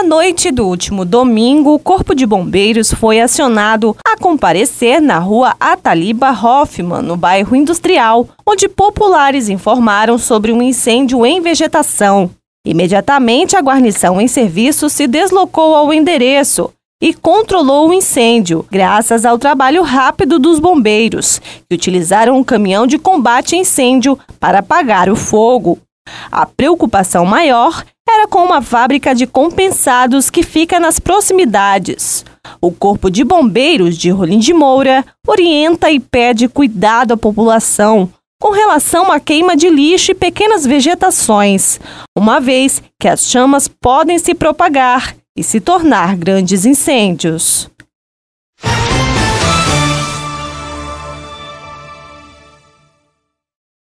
Na noite do último domingo, o Corpo de Bombeiros foi acionado a comparecer na rua Ataliba Hoffman, no bairro Industrial, onde populares informaram sobre um incêndio em vegetação. Imediatamente, a guarnição em serviço se deslocou ao endereço e controlou o incêndio, graças ao trabalho rápido dos bombeiros, que utilizaram um caminhão de combate a incêndio para apagar o fogo. A preocupação maior era com uma fábrica de compensados que fica nas proximidades. O Corpo de Bombeiros de Rolim de Moura orienta e pede cuidado à população com relação à queima de lixo e pequenas vegetações, uma vez que as chamas podem se propagar e se tornar grandes incêndios.